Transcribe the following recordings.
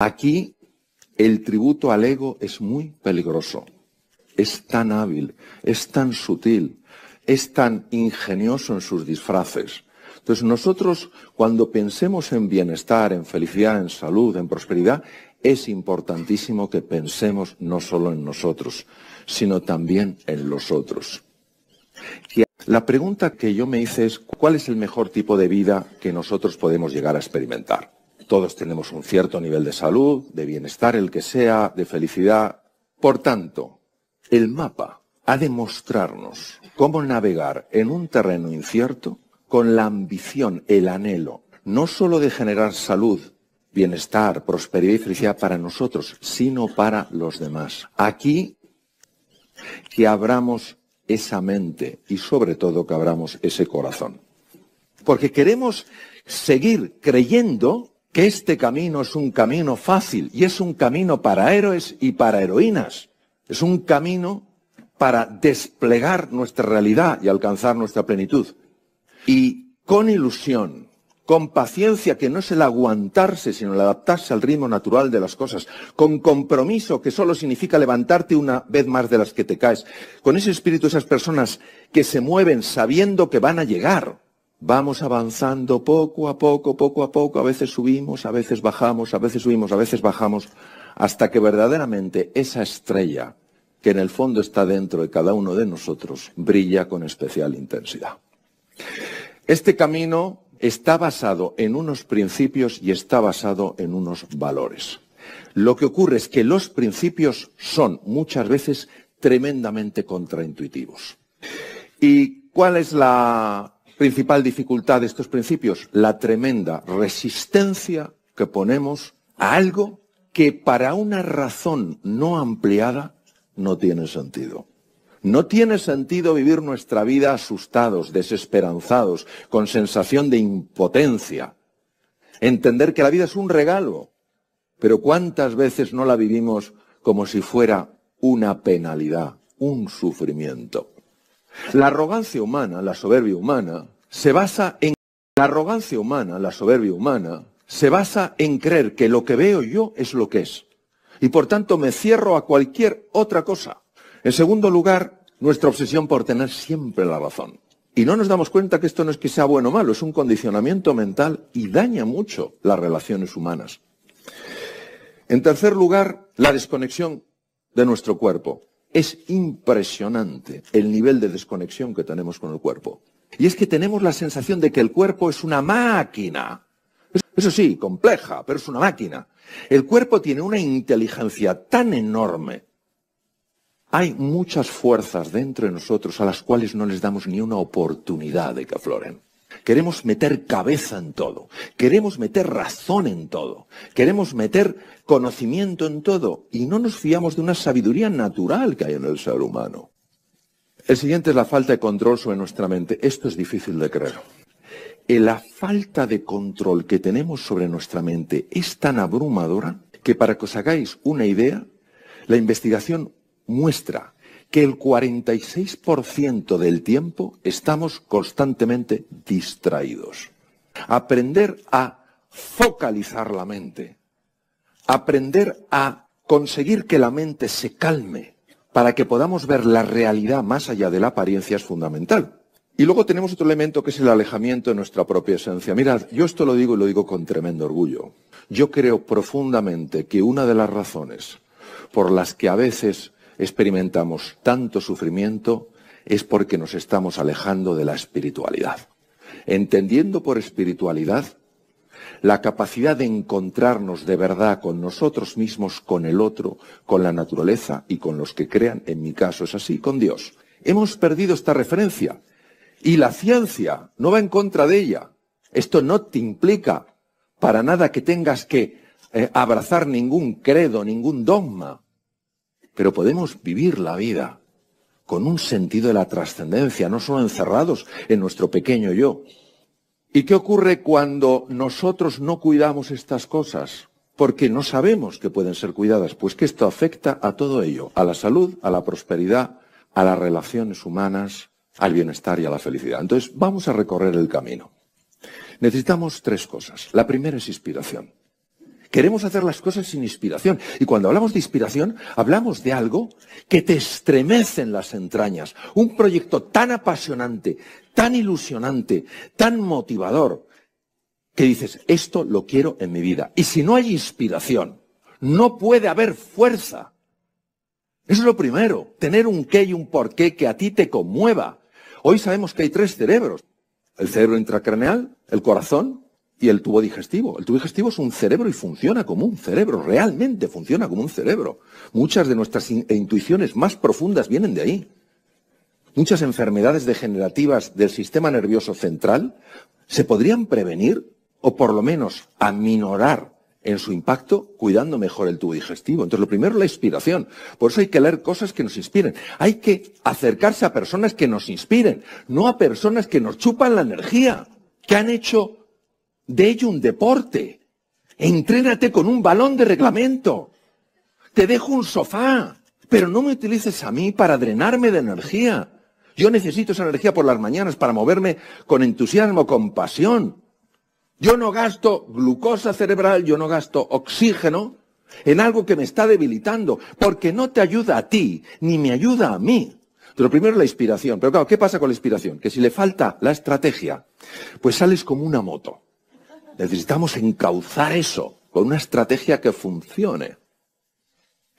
Aquí el tributo al ego es muy peligroso, es tan hábil, es tan sutil, es tan ingenioso en sus disfraces. Entonces nosotros cuando pensemos en bienestar, en felicidad, en salud, en prosperidad, es importantísimo que pensemos no solo en nosotros, sino también en los otros. la pregunta que yo me hice es, ¿cuál es el mejor tipo de vida que nosotros podemos llegar a experimentar? todos tenemos un cierto nivel de salud, de bienestar, el que sea, de felicidad. Por tanto, el mapa ha de mostrarnos cómo navegar en un terreno incierto con la ambición, el anhelo, no solo de generar salud, bienestar, prosperidad y felicidad para nosotros, sino para los demás. Aquí que abramos esa mente y sobre todo que abramos ese corazón. Porque queremos seguir creyendo que este camino es un camino fácil y es un camino para héroes y para heroínas. Es un camino para desplegar nuestra realidad y alcanzar nuestra plenitud. Y con ilusión, con paciencia, que no es el aguantarse, sino el adaptarse al ritmo natural de las cosas, con compromiso, que solo significa levantarte una vez más de las que te caes, con ese espíritu esas personas que se mueven sabiendo que van a llegar, Vamos avanzando poco a poco, poco a poco, a veces subimos, a veces bajamos, a veces subimos, a veces bajamos, hasta que verdaderamente esa estrella que en el fondo está dentro de cada uno de nosotros brilla con especial intensidad. Este camino está basado en unos principios y está basado en unos valores. Lo que ocurre es que los principios son muchas veces tremendamente contraintuitivos. ¿Y cuál es la principal dificultad de estos principios? La tremenda resistencia que ponemos a algo que para una razón no ampliada no tiene sentido. No tiene sentido vivir nuestra vida asustados, desesperanzados, con sensación de impotencia. Entender que la vida es un regalo. Pero ¿cuántas veces no la vivimos como si fuera una penalidad, un sufrimiento? La arrogancia humana, la soberbia humana, se basa en la arrogancia humana, la soberbia humana, se basa en creer que lo que veo yo es lo que es. Y por tanto me cierro a cualquier otra cosa. En segundo lugar, nuestra obsesión por tener siempre la razón. Y no nos damos cuenta que esto no es que sea bueno o malo, es un condicionamiento mental y daña mucho las relaciones humanas. En tercer lugar, la desconexión de nuestro cuerpo. Es impresionante el nivel de desconexión que tenemos con el cuerpo. Y es que tenemos la sensación de que el cuerpo es una máquina. Eso sí, compleja, pero es una máquina. El cuerpo tiene una inteligencia tan enorme. Hay muchas fuerzas dentro de nosotros a las cuales no les damos ni una oportunidad de que afloren. Queremos meter cabeza en todo. Queremos meter razón en todo. Queremos meter conocimiento en todo. Y no nos fiamos de una sabiduría natural que hay en el ser humano. El siguiente es la falta de control sobre nuestra mente. Esto es difícil de creer. Eh, la falta de control que tenemos sobre nuestra mente es tan abrumadora que para que os hagáis una idea, la investigación muestra que el 46% del tiempo estamos constantemente distraídos. Aprender a focalizar la mente, aprender a conseguir que la mente se calme para que podamos ver la realidad más allá de la apariencia es fundamental. Y luego tenemos otro elemento que es el alejamiento de nuestra propia esencia. Mirad, yo esto lo digo y lo digo con tremendo orgullo. Yo creo profundamente que una de las razones por las que a veces experimentamos tanto sufrimiento es porque nos estamos alejando de la espiritualidad. Entendiendo por espiritualidad la capacidad de encontrarnos de verdad con nosotros mismos, con el otro, con la naturaleza y con los que crean, en mi caso es así, con Dios. Hemos perdido esta referencia y la ciencia no va en contra de ella. Esto no te implica para nada que tengas que eh, abrazar ningún credo, ningún dogma pero podemos vivir la vida con un sentido de la trascendencia, no solo encerrados en nuestro pequeño yo. ¿Y qué ocurre cuando nosotros no cuidamos estas cosas? Porque no sabemos que pueden ser cuidadas, pues que esto afecta a todo ello, a la salud, a la prosperidad, a las relaciones humanas, al bienestar y a la felicidad. Entonces, vamos a recorrer el camino. Necesitamos tres cosas. La primera es inspiración. Queremos hacer las cosas sin inspiración. Y cuando hablamos de inspiración, hablamos de algo que te estremece en las entrañas. Un proyecto tan apasionante, tan ilusionante, tan motivador, que dices, esto lo quiero en mi vida. Y si no hay inspiración, no puede haber fuerza. Eso es lo primero, tener un qué y un por qué que a ti te conmueva. Hoy sabemos que hay tres cerebros. El cerebro intracraneal, el corazón y el tubo digestivo. El tubo digestivo es un cerebro y funciona como un cerebro, realmente funciona como un cerebro. Muchas de nuestras e intuiciones más profundas vienen de ahí. Muchas enfermedades degenerativas del sistema nervioso central se podrían prevenir o por lo menos aminorar en su impacto cuidando mejor el tubo digestivo. Entonces, lo primero, la inspiración. Por eso hay que leer cosas que nos inspiren. Hay que acercarse a personas que nos inspiren, no a personas que nos chupan la energía, que han hecho de ello un deporte. Entrénate con un balón de reglamento. Te dejo un sofá, pero no me utilices a mí para drenarme de energía. Yo necesito esa energía por las mañanas para moverme con entusiasmo, con pasión. Yo no gasto glucosa cerebral, yo no gasto oxígeno en algo que me está debilitando, porque no te ayuda a ti, ni me ayuda a mí. Pero primero la inspiración. Pero claro, ¿qué pasa con la inspiración? Que si le falta la estrategia, pues sales como una moto. Necesitamos encauzar eso con una estrategia que funcione.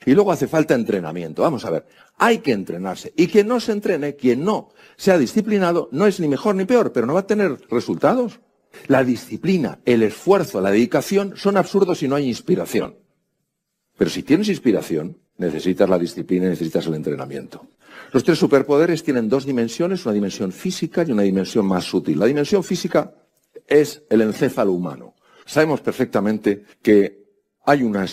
Y luego hace falta entrenamiento. Vamos a ver, hay que entrenarse. Y quien no se entrene, quien no sea disciplinado, no es ni mejor ni peor, pero no va a tener resultados. La disciplina, el esfuerzo, la dedicación son absurdos si no hay inspiración. Pero si tienes inspiración, necesitas la disciplina y necesitas el entrenamiento. Los tres superpoderes tienen dos dimensiones, una dimensión física y una dimensión más sutil. La dimensión física es el encéfalo humano. Sabemos perfectamente que hay una,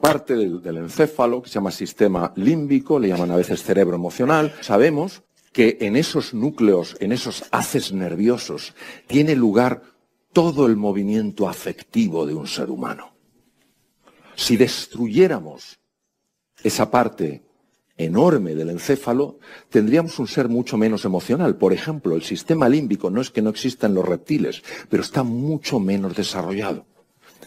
parte del encéfalo que se llama sistema límbico, le llaman a veces cerebro emocional. Sabemos que en esos núcleos, en esos haces nerviosos, tiene lugar todo el movimiento afectivo de un ser humano. Si destruyéramos esa parte enorme del encéfalo, tendríamos un ser mucho menos emocional. Por ejemplo, el sistema límbico no es que no existan los reptiles, pero está mucho menos desarrollado.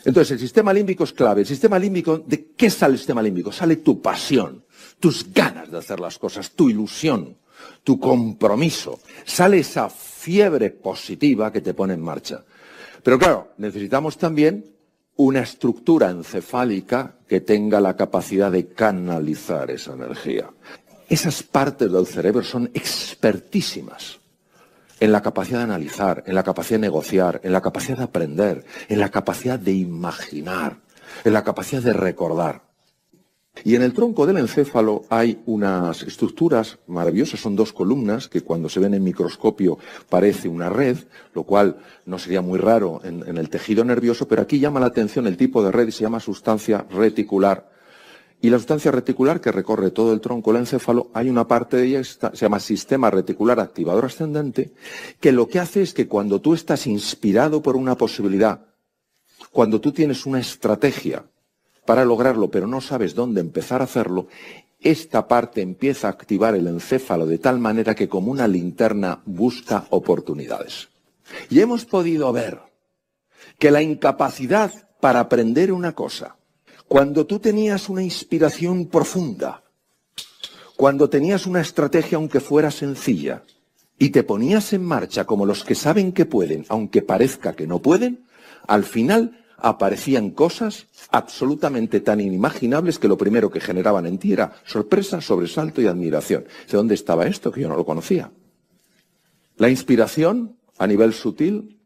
Entonces, el sistema límbico es clave. El sistema límbico, ¿de qué sale el sistema límbico? Sale tu pasión, tus ganas de hacer las cosas, tu ilusión, tu compromiso. Sale esa fiebre positiva que te pone en marcha. Pero claro, necesitamos también una estructura encefálica que tenga la capacidad de canalizar esa energía. Esas partes del cerebro son expertísimas en la capacidad de analizar, en la capacidad de negociar, en la capacidad de aprender, en la capacidad de imaginar, en la capacidad de recordar. Y en el tronco del encéfalo hay unas estructuras maravillosas, son dos columnas que cuando se ven en microscopio parece una red, lo cual no sería muy raro en, el tejido nervioso, pero aquí llama la atención el tipo de red y se llama sustancia reticular. Y la sustancia reticular que recorre todo el tronco del encéfalo, hay una parte de ella que se llama sistema reticular activador ascendente, que lo que hace es que cuando tú estás inspirado por una posibilidad, cuando tú tienes una estrategia, para lograrlo, pero no sabes dónde empezar a hacerlo, esta parte empieza a activar el encéfalo de tal manera que como una linterna busca oportunidades. Y hemos podido ver que la incapacidad para aprender una cosa, cuando tú tenías una inspiración profunda, cuando tenías una estrategia aunque fuera sencilla, y te ponías en marcha como los que saben que pueden, aunque parezca que no pueden, al final aparecían cosas absolutamente tan inimaginables que lo primero que generaban en ti era sorpresa, sobresalto y admiración. ¿De dónde estaba esto? Que yo no lo conocía. La inspiración a nivel sutil,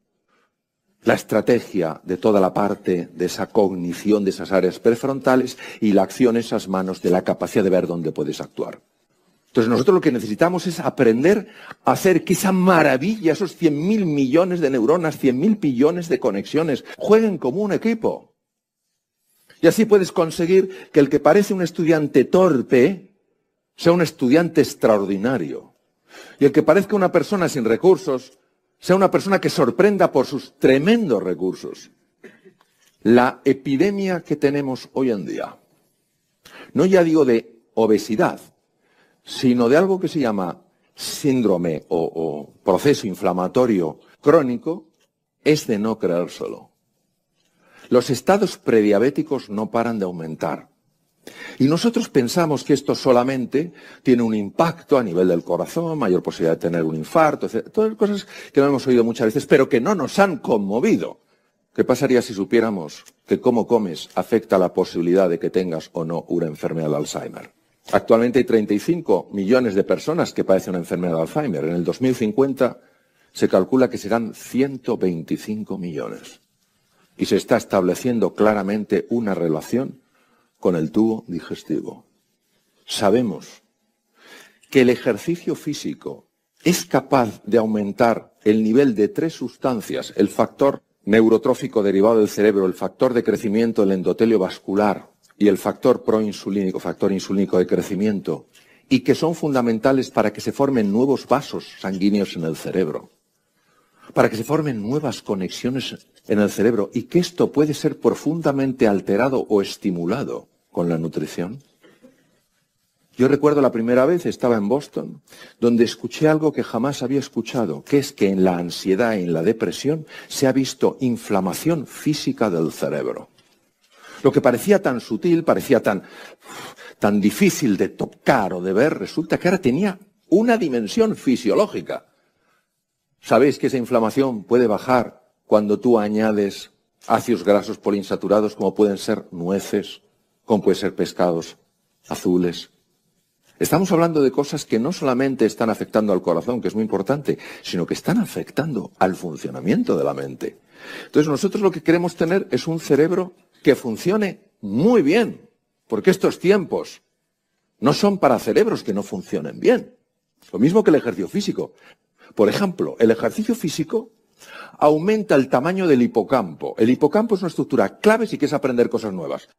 la estrategia de toda la parte de esa cognición de esas áreas prefrontales y la acción en esas manos de la capacidad de ver dónde puedes actuar. Entonces nosotros lo que necesitamos es aprender a hacer que esa maravilla, esos 100.000 millones de neuronas, 100.000 billones de conexiones, jueguen como un equipo. Y así puedes conseguir que el que parece un estudiante torpe sea un estudiante extraordinario. Y el que parezca una persona sin recursos sea una persona que sorprenda por sus tremendos recursos. La epidemia que tenemos hoy en día, no ya digo de obesidad, sino de algo que se llama síndrome o, proceso inflamatorio crónico, es de no solo. Los estados prediabéticos no paran de aumentar. Y nosotros pensamos que esto solamente tiene un impacto a nivel del corazón, mayor posibilidad de tener un infarto, etc. Todas cosas que no hemos oído muchas veces, pero que no nos han conmovido. ¿Qué pasaría si supiéramos que cómo comes afecta la posibilidad de que tengas o no una enfermedad de Alzheimer? Actualmente hay 35 millones de personas que padecen una enfermedad de Alzheimer. En el 2050 se calcula que serán 125 millones. Y se está estableciendo claramente una relación con el tubo digestivo. Sabemos que el ejercicio físico es capaz de aumentar el nivel de tres sustancias, el factor neurotrófico derivado del cerebro, el factor de crecimiento del endotelio vascular y el factor proinsulínico, factor insulínico de crecimiento, y que son fundamentales para que se formen nuevos vasos sanguíneos en el cerebro, para que se formen nuevas conexiones en el cerebro, y que esto puede ser profundamente alterado o estimulado con la nutrición. Yo recuerdo la primera vez, estaba en Boston, donde escuché algo que jamás había escuchado, que es que en la ansiedad y en la depresión se ha visto inflamación física del cerebro. Lo que parecía tan sutil, parecía tan, tan difícil de tocar o de ver, resulta que ahora tenía una dimensión fisiológica. Sabéis que esa inflamación puede bajar cuando tú añades ácidos grasos poliinsaturados como pueden ser nueces, como pueden ser pescados azules. Estamos hablando de cosas que no solamente están afectando al corazón, que es muy importante, sino que están afectando al funcionamiento de la mente. Entonces nosotros lo que queremos tener es un cerebro que funcione muy bien, porque estos tiempos no son para cerebros que no funcionen bien. Lo mismo que el ejercicio físico. Por ejemplo, el ejercicio físico aumenta el tamaño del hipocampo. El hipocampo es una estructura clave si quieres aprender cosas nuevas.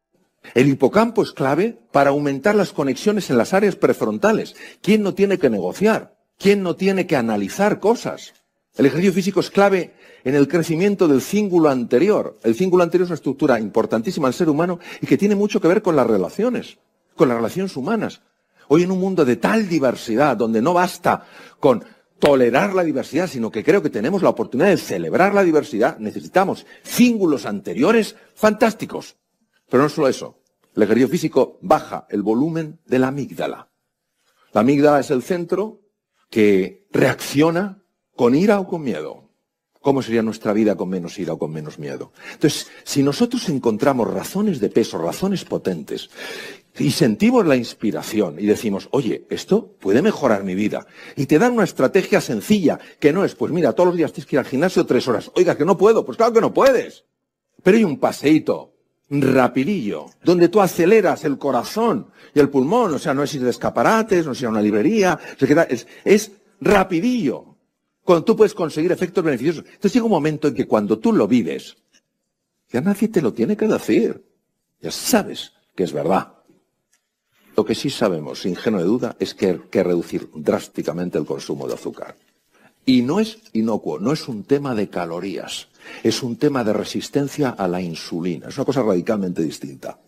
El hipocampo es clave para aumentar las conexiones en las áreas prefrontales. ¿Quién no tiene que negociar? ¿Quién no tiene que analizar cosas? El ejercicio físico es clave en el crecimiento del cíngulo anterior. El cíngulo anterior es una estructura importantísima del ser humano y que tiene mucho que ver con las relaciones, con las relaciones humanas. Hoy en un mundo de tal diversidad, donde no basta con tolerar la diversidad, sino que creo que tenemos la oportunidad de celebrar la diversidad, necesitamos cíngulos anteriores fantásticos. Pero no solo eso. El ejercicio físico baja el volumen de la amígdala. La amígdala es el centro que reacciona con ira o con miedo. ¿Cómo sería nuestra vida con menos ira o con menos miedo? Entonces, si nosotros encontramos razones de peso, razones potentes, y sentimos la inspiración y decimos, oye, esto puede mejorar mi vida, y te dan una estrategia sencilla, que no es, pues mira, todos los días tienes que ir al gimnasio tres horas, oiga, que no puedo, pues claro que no puedes. Pero hay un paseíto, rapidillo, donde tú aceleras el corazón y el pulmón, o sea, no es ir de escaparates, no es ir a una librería, es, es rapidillo, cuando tú puedes conseguir efectos beneficiosos. Entonces llega un momento en que cuando tú lo vives, ya nadie te lo tiene que decir. Ya sabes que es verdad. Lo que sí sabemos, sin género de duda, es que hay que reducir drásticamente el consumo de azúcar. Y no es inocuo, no es un tema de calorías, es un tema de resistencia a la insulina, es una cosa radicalmente distinta.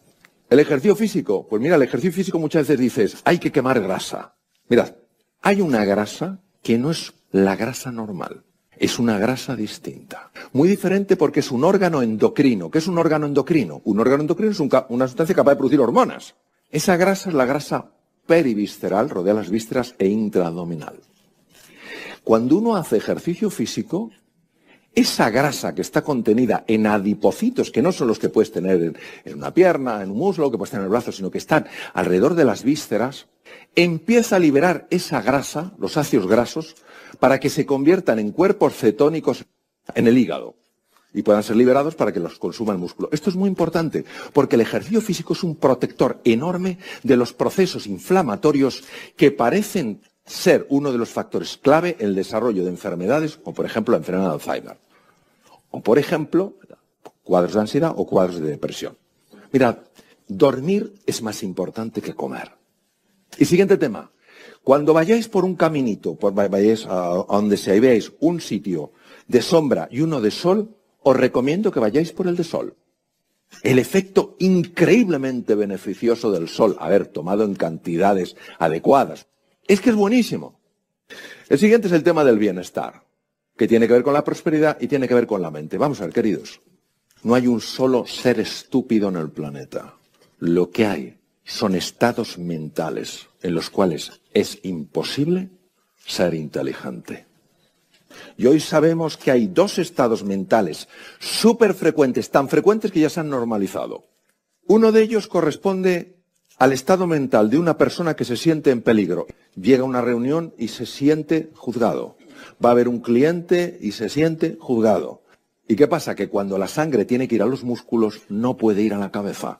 El ejercicio físico, pues mira, el ejercicio físico muchas veces dices, hay que quemar grasa. Mirad, hay una grasa que no es la grasa normal. Es una grasa distinta. Muy diferente porque es un órgano endocrino. ¿Qué es un órgano endocrino? Un órgano endocrino es una sustancia capaz de producir hormonas. Esa grasa es la grasa perivisceral, rodea las vísceras e intraabdominal. Cuando uno hace ejercicio físico, esa grasa que está contenida en adipocitos, que no son los que puedes tener en, una pierna, en un muslo, que puedes tener en el brazo, sino que están alrededor de las vísceras, empieza a liberar esa grasa, los ácidos grasos, para que se conviertan en cuerpos cetónicos en el hígado y puedan ser liberados para que los consuma el músculo. Esto es muy importante porque el ejercicio físico es un protector enorme de los procesos inflamatorios que parecen ser uno de los factores clave en el desarrollo de enfermedades, o, por ejemplo la enfermedad de Alzheimer, o por ejemplo cuadros de ansiedad o cuadros de depresión. Mirad, dormir es más importante que comer. Y siguiente tema. Cuando vayáis por un caminito, por, vayáis a, donde se veáis un sitio de sombra y uno de sol, os recomiendo que vayáis por el de sol. El efecto increíblemente beneficioso del sol, haber tomado en cantidades adecuadas, es que es buenísimo. El siguiente es el tema del bienestar, que tiene que ver con la prosperidad y tiene que ver con la mente. Vamos a ver, queridos, no hay un solo ser estúpido en el planeta. Lo que hay son estados mentales en los cuales es imposible ser inteligente. Y hoy sabemos que hay dos estados mentales súper frecuentes, tan frecuentes que ya se han normalizado. Uno de ellos corresponde al estado mental de una persona que se siente en peligro. Llega a una reunión y se siente juzgado. Va a haber un cliente y se siente juzgado. ¿Y qué pasa? Que cuando la sangre tiene que ir a los músculos, no puede ir a la cabeza,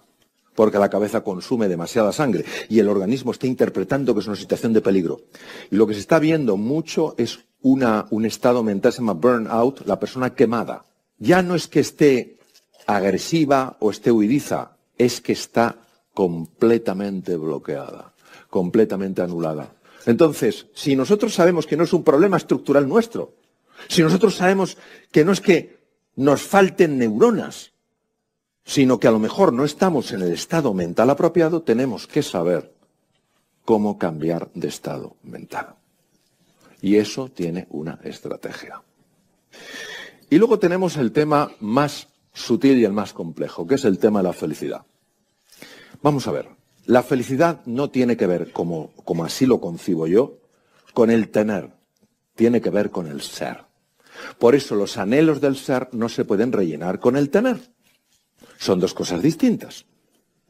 porque la cabeza consume demasiada sangre y el organismo está interpretando que es una situación de peligro. Y lo que se está viendo mucho es un estado mental, se llama burnout, la persona quemada. Ya no es que esté agresiva o esté huidiza, es que está completamente bloqueada, completamente anulada. Entonces, si nosotros sabemos que no es un problema estructural nuestro, si nosotros sabemos que no es que nos falten neuronas, sino que a lo mejor no estamos en el estado mental apropiado, tenemos que saber cómo cambiar de estado mental. Y eso tiene una estrategia. Y luego tenemos el tema más sutil y el más complejo, que es el tema de la felicidad. Vamos a ver, la felicidad no tiene que ver, como, así lo concibo yo, con el tener, tiene que ver con el ser. Por eso los anhelos del ser no se pueden rellenar con el tener. Son dos cosas distintas.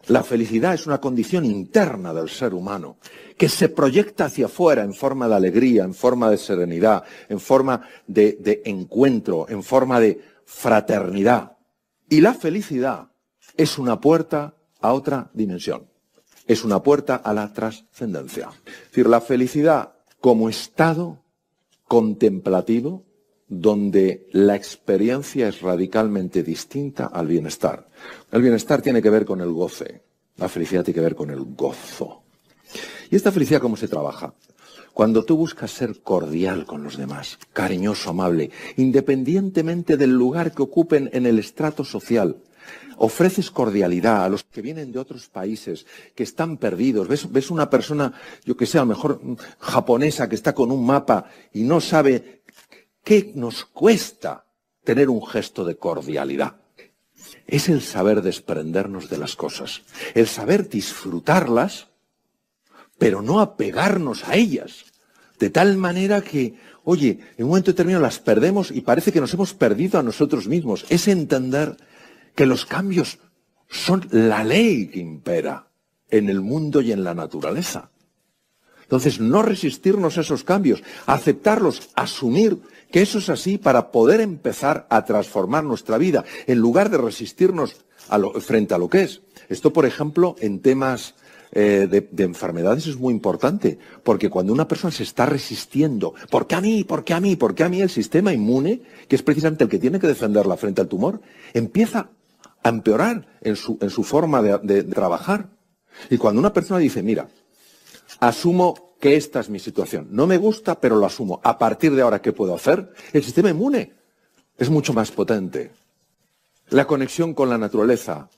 La felicidad es una condición interna del ser humano que se proyecta hacia afuera en forma de alegría, en forma de serenidad, en forma de, de encuentro, en forma de fraternidad. Y la felicidad es una puerta a otra dimensión. Es una puerta a la trascendencia. Es decir, la felicidad como estado contemplativo donde la experiencia es radicalmente distinta al bienestar. El bienestar tiene que ver con el goce, la felicidad tiene que ver con el gozo. ¿Y esta felicidad cómo se trabaja? Cuando tú buscas ser cordial con los demás, cariñoso, amable, independientemente del lugar que ocupen en el estrato social, ofreces cordialidad a los que vienen de otros países, que están perdidos. Ves, una persona, yo que sé, a lo mejor mm, japonesa, que está con un mapa y no sabe qué nos cuesta tener un gesto de cordialidad. Es el saber desprendernos de las cosas, el saber disfrutarlas, pero no apegarnos a ellas. De tal manera que, oye, en un momento determinado las perdemos y parece que nos hemos perdido a nosotros mismos. Es entender que los cambios son la ley que impera en el mundo y en la naturaleza. Entonces, no resistirnos a esos cambios, aceptarlos, asumir que eso es así para poder empezar a transformar nuestra vida, en lugar de resistirnos a frente a lo que es. Esto, por ejemplo, en temas eh, de, de, enfermedades es muy importante, porque cuando una persona se está resistiendo, ¿por qué a mí? ¿Por qué a mí? ¿Por qué a mí? El sistema inmune, que es precisamente el que tiene que defenderla frente al tumor, empieza a empeorar en su, en su forma de, de trabajar. Y cuando una persona dice, mira, asumo que esta es mi situación, no me gusta, pero lo asumo, a partir de ahora, ¿qué puedo hacer? El sistema inmune es mucho más potente. La conexión con la naturaleza.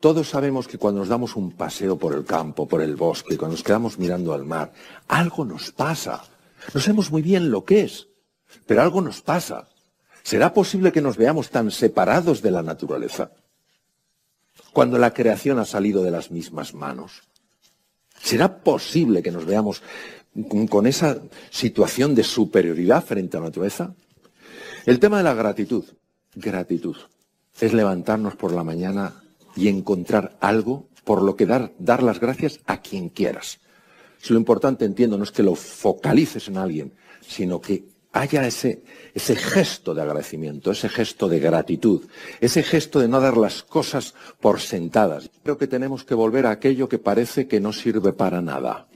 Todos sabemos que cuando nos damos un paseo por el campo, por el bosque, cuando nos quedamos mirando al mar, algo nos pasa. No sabemos muy bien lo que es, pero algo nos pasa. ¿Será posible que nos veamos tan separados de la naturaleza? cuando la creación ha salido de las mismas manos? ¿Será posible que nos veamos con esa situación de superioridad frente a la naturaleza? El tema de la gratitud. Gratitud es levantarnos por la mañana y encontrar algo por lo que dar, dar las gracias a quien quieras. Si lo importante, entiendo, no es que lo focalices en alguien, sino que haya ese, gesto de agradecimiento, ese gesto de gratitud, ese gesto de no dar las cosas por sentadas. Creo que tenemos que volver a aquello que parece que no sirve para nada,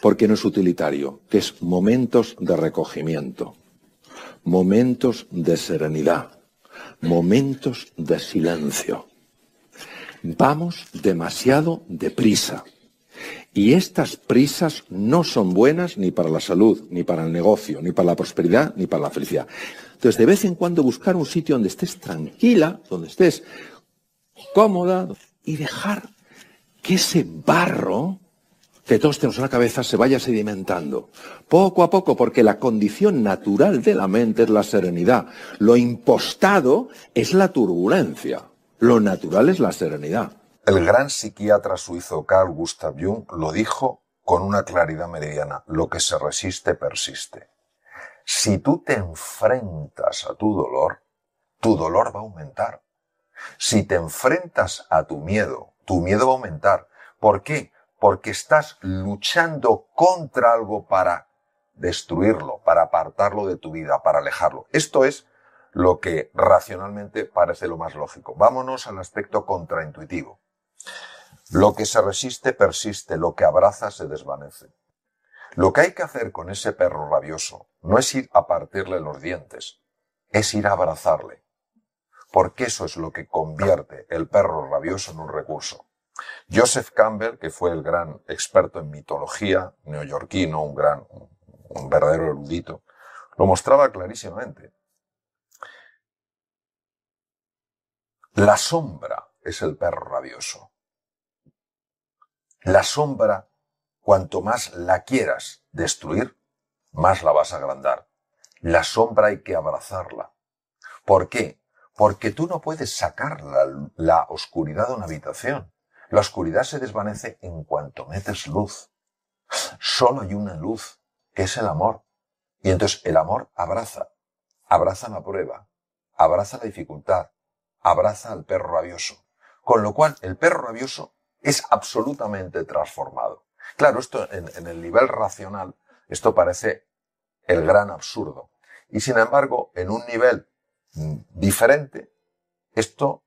porque no es utilitario, que es momentos de recogimiento, momentos de serenidad, momentos de silencio. Vamos demasiado deprisa. Y estas prisas no son buenas ni para la salud, ni para el negocio, ni para la prosperidad, ni para la felicidad. Entonces, de vez en cuando buscar un sitio donde estés tranquila, donde estés cómoda, y dejar que ese barro que todos tenemos en la cabeza se vaya sedimentando, poco a poco, porque la condición natural de la mente es la serenidad. Lo impostado es la turbulencia, lo natural es la serenidad. El gran psiquiatra suizo Carl Gustav Jung lo dijo con una claridad meridiana, lo que se resiste persiste. Si tú te enfrentas a tu dolor, tu dolor va a aumentar. Si te enfrentas a tu miedo, tu miedo va a aumentar. ¿Por qué? Porque estás luchando contra algo para destruirlo, para apartarlo de tu vida, para alejarlo. Esto es lo que racionalmente parece lo más lógico. Vámonos al aspecto contraintuitivo. Lo que se resiste persiste, lo que abraza se desvanece. Lo que hay que hacer con ese perro rabioso no es ir a partirle los dientes, es ir a abrazarle, porque eso es lo que convierte el perro rabioso en un recurso. Joseph Campbell, que fue el gran experto en mitología neoyorquino, un gran, un verdadero erudito, lo mostraba clarísimamente. La sombra es el perro rabioso. La sombra, cuanto más la quieras destruir, más la vas a agrandar. La sombra hay que abrazarla. ¿Por qué? Porque tú no puedes sacar la, oscuridad de una habitación. La oscuridad se desvanece en cuanto metes luz. Solo hay una luz, que es el amor. Y entonces el amor abraza, abraza la prueba, abraza la dificultad, abraza al perro rabioso. Con lo cual, el perro rabioso es absolutamente transformado. Claro, esto en, el nivel racional, esto parece el gran absurdo. Y sin embargo, en un nivel mm, diferente, esto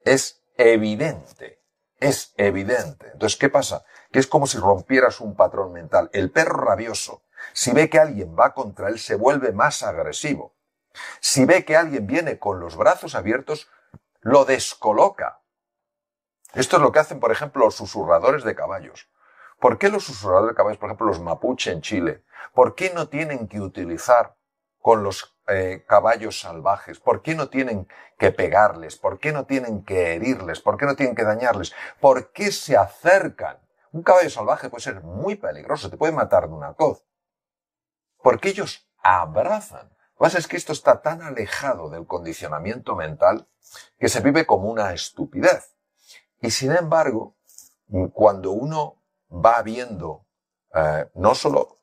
es evidente. Es evidente. Entonces, ¿qué pasa? Que es como si rompieras un patrón mental. El perro rabioso, si ve que alguien va contra él, se vuelve más agresivo. Si ve que alguien viene con los brazos abiertos, lo descoloca. Esto es lo que hacen, por ejemplo, los susurradores de caballos. ¿Por qué los susurradores de caballos, por ejemplo, los mapuche en Chile, por qué no tienen que utilizar con los eh, caballos salvajes? ¿Por qué no tienen que pegarles? ¿Por qué no tienen que herirles? ¿Por qué no tienen que dañarles? ¿Por qué se acercan? Un caballo salvaje puede ser muy peligroso, te puede matar de una coz. qué ellos abrazan. Lo que pasa es que esto está tan alejado del condicionamiento mental que se vive como una estupidez. Y sin embargo, cuando uno va viendo eh, no solo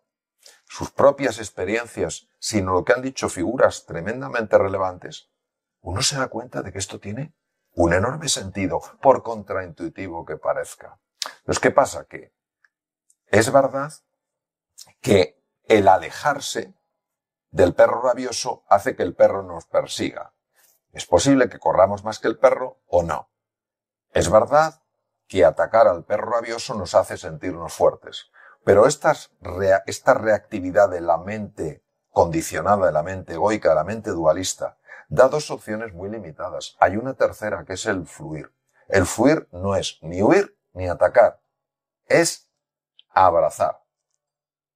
sus propias experiencias, sino lo que han dicho figuras tremendamente relevantes, uno se da cuenta de que esto tiene un enorme sentido, por contraintuitivo que parezca. Entonces, ¿qué pasa? Que es verdad que el alejarse del perro rabioso hace que el perro nos persiga. Es posible que corramos más que el perro o no. Es verdad que atacar al perro rabioso nos hace sentirnos fuertes, pero esta reactividad de la mente condicionada, de la mente egoica, de la mente dualista, da dos opciones muy limitadas. Hay una tercera que es el fluir. El fluir no es ni huir ni atacar, es abrazar.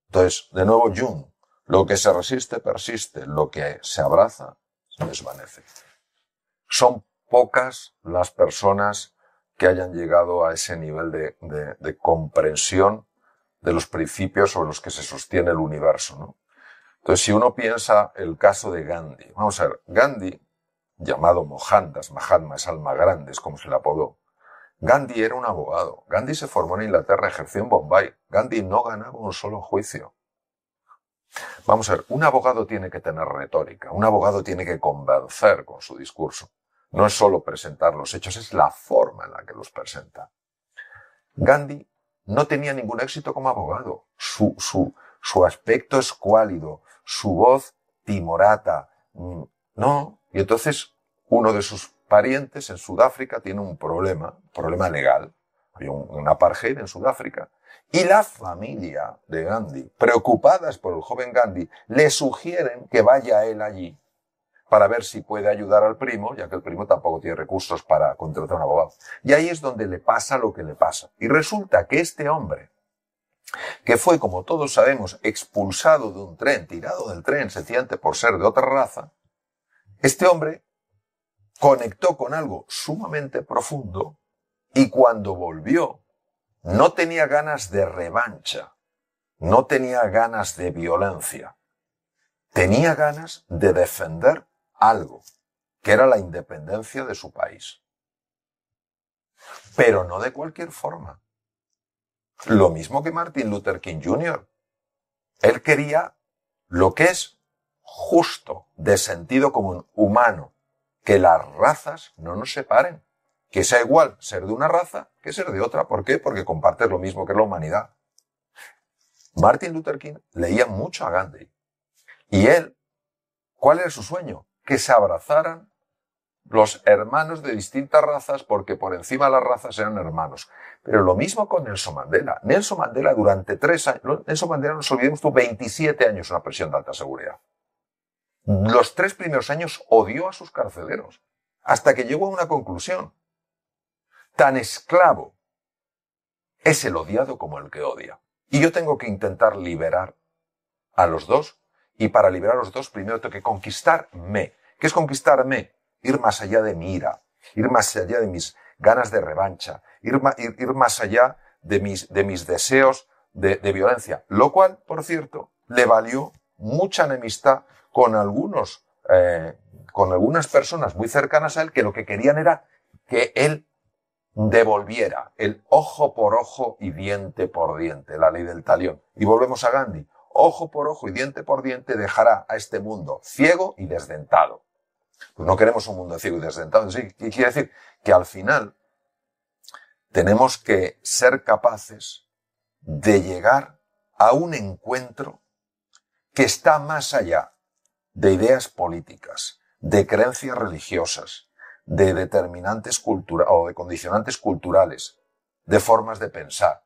Entonces, de nuevo Jung, lo que se resiste persiste, lo que se abraza se desvanece. Son pocas las personas que hayan llegado a ese nivel de, comprensión de los principios sobre los que se sostiene el universo. ¿no? Entonces, si uno piensa el caso de Gandhi, vamos a ver, Gandhi, llamado Mohandas, Mahatma es alma grande, es como se le apodó, Gandhi era un abogado. Gandhi se formó en Inglaterra, ejerció en Bombay. Gandhi no ganaba un solo juicio. Vamos a ver, un abogado tiene que tener retórica, un abogado tiene que convencer con su discurso. No es solo presentar los hechos, es la forma en la que los presenta. Gandhi no tenía ningún éxito como abogado. Su, aspecto es cuálido, su voz timorata. Mm, no. Y entonces uno de sus parientes en Sudáfrica tiene un problema, problema legal. Hay un apartheid en Sudáfrica. Y la familia de Gandhi, preocupadas por el joven Gandhi, le sugieren que vaya él allí para ver si puede ayudar al primo, ya que el primo tampoco tiene recursos para contratar a un abogado. Y ahí es donde le pasa lo que le pasa. Y resulta que este hombre, que fue, como todos sabemos, expulsado de un tren, tirado del tren, se siente por ser de otra raza, este hombre conectó con algo sumamente profundo y cuando volvió no tenía ganas de revancha, no tenía ganas de violencia, tenía ganas de defender algo, que era la independencia de su país. Pero no de cualquier forma. Lo mismo que Martin Luther King Jr. Él quería lo que es justo, de sentido común, humano, que las razas no nos separen, que sea igual ser de una raza que ser de otra. ¿Por qué? Porque compartes lo mismo que la humanidad. Martin Luther King leía mucho a Gandhi. Y él, ¿cuál era su sueño? que se abrazaran los hermanos de distintas razas, porque por encima de las razas eran hermanos. Pero lo mismo con Nelson Mandela. Nelson Mandela durante tres años, Nelson Mandela nos olvidemos tuvo 27 años una prisión de alta seguridad. Los tres primeros años odió a sus carceleros, hasta que llegó a una conclusión. Tan esclavo es el odiado como el que odia. Y yo tengo que intentar liberar a los dos y para liberar a los dos, primero tengo que conquistarme. ¿Qué es conquistarme? Ir más allá de mi ira, ir más allá de mis ganas de revancha, ir, ir más allá de mis, de mis deseos de, violencia. Lo cual, por cierto, le valió mucha enemistad con algunos, eh, con algunas personas muy cercanas a él que lo que querían era que él devolviera el ojo por ojo y diente por diente, la ley del talión. Y volvemos a Gandhi, ojo por ojo y diente por diente, dejará a este mundo ciego y desdentado. Pues no queremos un mundo ciego y desdentado. ¿sí? quiere decir que al final tenemos que ser capaces de llegar a un encuentro que está más allá de ideas políticas, de creencias religiosas, de determinantes culturales o de condicionantes culturales, de formas de pensar.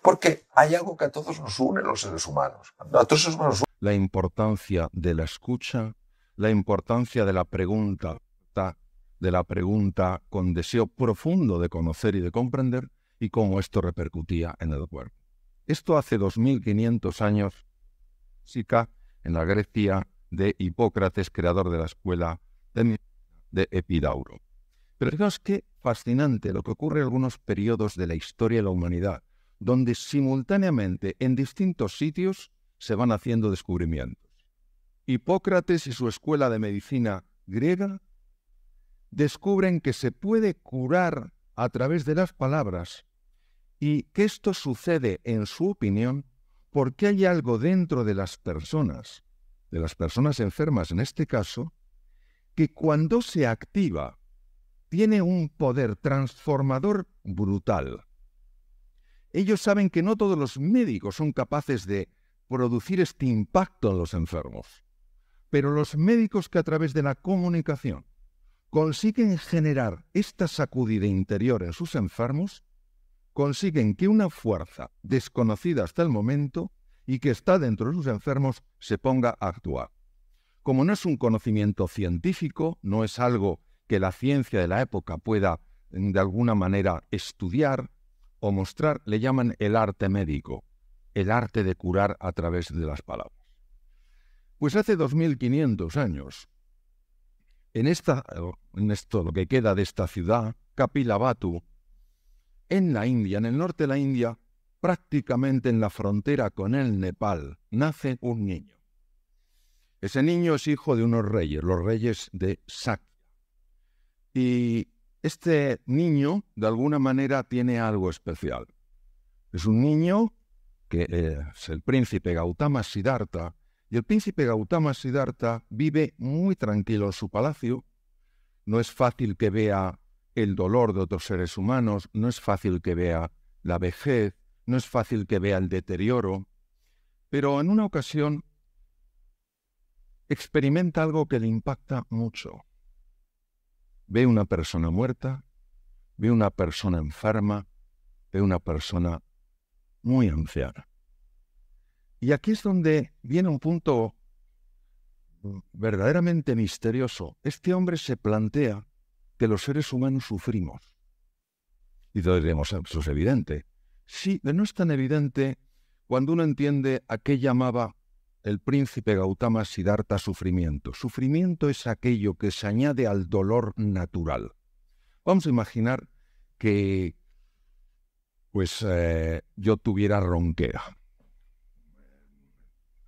Porque hay algo que a todos nos une los seres humanos. A todos La importancia de la escucha, la importancia de la pregunta, de la pregunta con deseo profundo de conocer y de comprender, y cómo esto repercutía en el cuerpo. Esto hace 2500 años, Sica, en la Grecia de Hipócrates, creador de la escuela de, de Epidauro. Pero fijaos qué fascinante lo que ocurre en algunos periodos de la historia de la humanidad donde simultáneamente en distintos sitios se van haciendo descubrimientos. Hipócrates y su escuela de medicina griega descubren que se puede curar a través de las palabras y que esto sucede, en su opinión, porque hay algo dentro de las personas, de las personas enfermas en este caso, que cuando se activa tiene un poder transformador brutal. Ellos saben que no todos los médicos son capaces de producir este impacto en los enfermos, pero los médicos que a través de la comunicación consiguen generar esta sacudida interior en sus enfermos, consiguen que una fuerza desconocida hasta el momento y que está dentro de sus enfermos se ponga a actuar. Como no es un conocimiento científico, no es algo que la ciencia de la época pueda mm, de alguna manera estudiar, o mostrar le llaman el arte médico, el arte de curar a través de las palabras. Pues hace 2500 años, en, esta, en esto lo que queda de esta ciudad, Kapilabatu, en la India, en el norte de la India, prácticamente en la frontera con el Nepal, nace un niño. Ese niño es hijo de unos reyes, los reyes de Sakya. Y este niño de alguna manera tiene algo especial. Es un niño que eh, es el príncipe Gautama Siddhartha, y el príncipe Gautama Siddhartha vive muy tranquilo en su palacio. No es fácil que vea el dolor de otros seres humanos, no es fácil que vea la vejez, no es fácil que vea el deterioro, pero en una ocasión experimenta algo que le impacta mucho ve una persona muerta, ve una persona enferma, ve una persona muy anciana. Y aquí es donde viene un punto verdaderamente misterioso. Este hombre se plantea que los seres humanos sufrimos. Y todos eso es evidente. Sí, no es tan evidente cuando uno entiende a qué llamaba el príncipe Gautama Siddhartha sufrimiento. Sufrimiento es aquello que se añade al dolor natural. Vamos a imaginar que pues eh, yo tuviera ronquera.